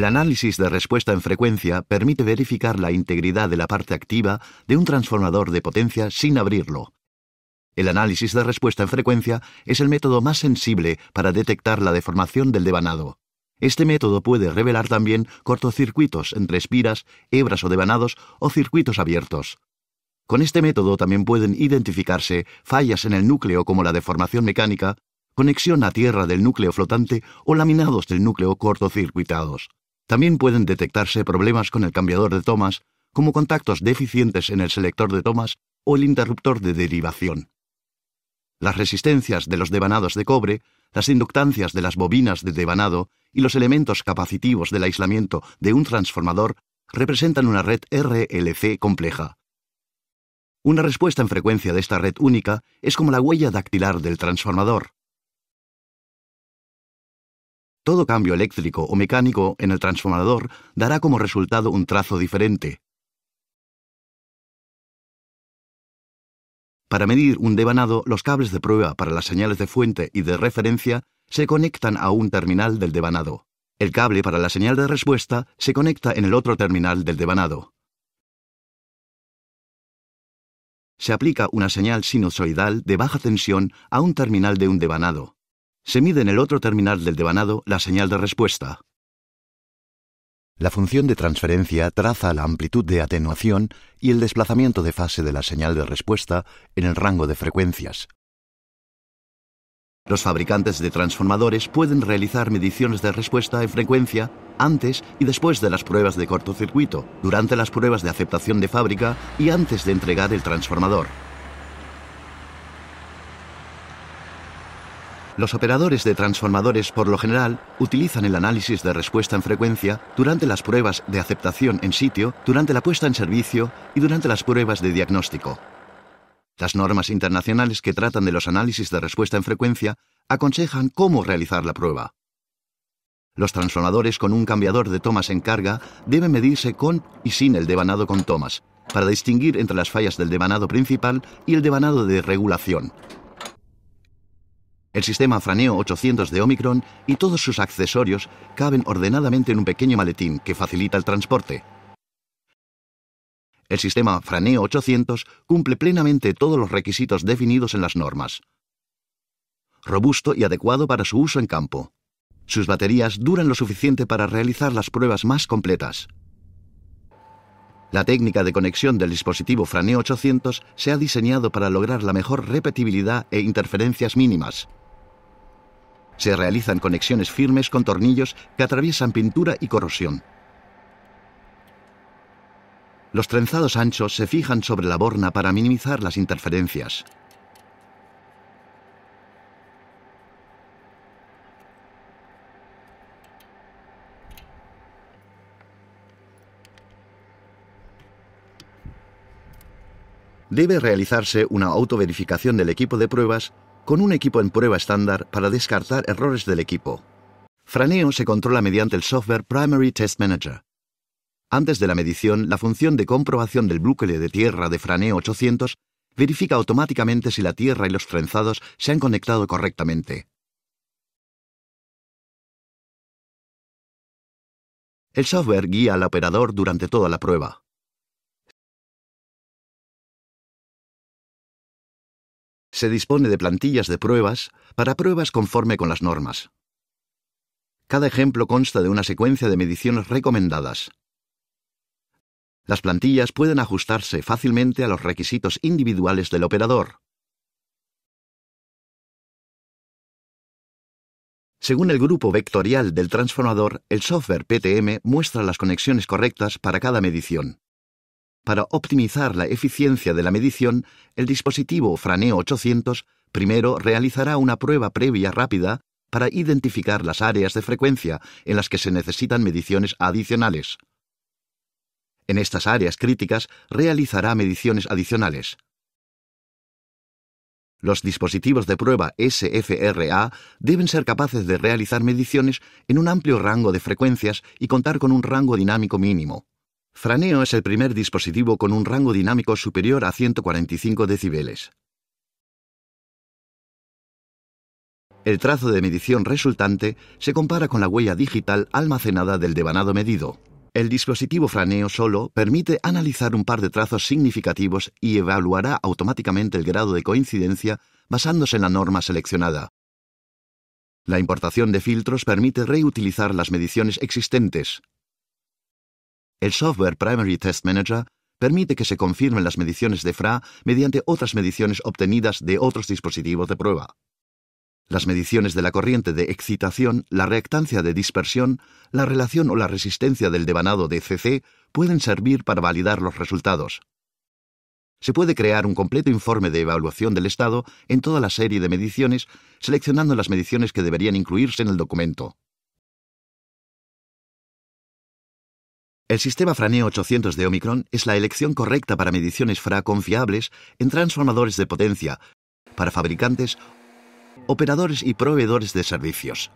El análisis de respuesta en frecuencia permite verificar la integridad de la parte activa de un transformador de potencia sin abrirlo. El análisis de respuesta en frecuencia es el método más sensible para detectar la deformación del devanado. Este método puede revelar también cortocircuitos entre espiras, hebras o devanados o circuitos abiertos. Con este método también pueden identificarse fallas en el núcleo como la deformación mecánica, conexión a tierra del núcleo flotante o laminados del núcleo cortocircuitados. También pueden detectarse problemas con el cambiador de tomas, como contactos deficientes en el selector de tomas o el interruptor de derivación. Las resistencias de los devanados de cobre, las inductancias de las bobinas de devanado y los elementos capacitivos del aislamiento de un transformador representan una red RLC compleja. Una respuesta en frecuencia de esta red única es como la huella dactilar del transformador, todo cambio eléctrico o mecánico en el transformador dará como resultado un trazo diferente. Para medir un devanado, los cables de prueba para las señales de fuente y de referencia se conectan a un terminal del devanado. El cable para la señal de respuesta se conecta en el otro terminal del devanado. Se aplica una señal sinusoidal de baja tensión a un terminal de un devanado se mide en el otro terminal del devanado la señal de respuesta. La función de transferencia traza la amplitud de atenuación y el desplazamiento de fase de la señal de respuesta en el rango de frecuencias. Los fabricantes de transformadores pueden realizar mediciones de respuesta en frecuencia antes y después de las pruebas de cortocircuito, durante las pruebas de aceptación de fábrica y antes de entregar el transformador. Los operadores de transformadores por lo general utilizan el análisis de respuesta en frecuencia durante las pruebas de aceptación en sitio, durante la puesta en servicio y durante las pruebas de diagnóstico. Las normas internacionales que tratan de los análisis de respuesta en frecuencia aconsejan cómo realizar la prueba. Los transformadores con un cambiador de tomas en carga deben medirse con y sin el devanado con tomas, para distinguir entre las fallas del devanado principal y el devanado de regulación, el sistema Franeo 800 de Omicron y todos sus accesorios caben ordenadamente en un pequeño maletín que facilita el transporte. El sistema Franeo 800 cumple plenamente todos los requisitos definidos en las normas. Robusto y adecuado para su uso en campo. Sus baterías duran lo suficiente para realizar las pruebas más completas. La técnica de conexión del dispositivo Franeo 800 se ha diseñado para lograr la mejor repetibilidad e interferencias mínimas se realizan conexiones firmes con tornillos que atraviesan pintura y corrosión. Los trenzados anchos se fijan sobre la borna para minimizar las interferencias. Debe realizarse una autoverificación del equipo de pruebas con un equipo en prueba estándar para descartar errores del equipo. Franeo se controla mediante el software Primary Test Manager. Antes de la medición, la función de comprobación del bucle de tierra de Franeo 800 verifica automáticamente si la tierra y los trenzados se han conectado correctamente. El software guía al operador durante toda la prueba. se dispone de plantillas de pruebas para pruebas conforme con las normas. Cada ejemplo consta de una secuencia de mediciones recomendadas. Las plantillas pueden ajustarse fácilmente a los requisitos individuales del operador. Según el grupo vectorial del transformador, el software PTM muestra las conexiones correctas para cada medición. Para optimizar la eficiencia de la medición, el dispositivo Franeo 800 primero realizará una prueba previa rápida para identificar las áreas de frecuencia en las que se necesitan mediciones adicionales. En estas áreas críticas realizará mediciones adicionales. Los dispositivos de prueba SFRA deben ser capaces de realizar mediciones en un amplio rango de frecuencias y contar con un rango dinámico mínimo. Franeo es el primer dispositivo con un rango dinámico superior a 145 decibeles. El trazo de medición resultante se compara con la huella digital almacenada del devanado medido. El dispositivo franeo solo permite analizar un par de trazos significativos y evaluará automáticamente el grado de coincidencia basándose en la norma seleccionada. La importación de filtros permite reutilizar las mediciones existentes, el software Primary Test Manager permite que se confirmen las mediciones de FRA mediante otras mediciones obtenidas de otros dispositivos de prueba. Las mediciones de la corriente de excitación, la reactancia de dispersión, la relación o la resistencia del devanado de CC pueden servir para validar los resultados. Se puede crear un completo informe de evaluación del estado en toda la serie de mediciones, seleccionando las mediciones que deberían incluirse en el documento. El sistema Franeo 800 de Omicron es la elección correcta para mediciones FRA confiables en transformadores de potencia, para fabricantes, operadores y proveedores de servicios.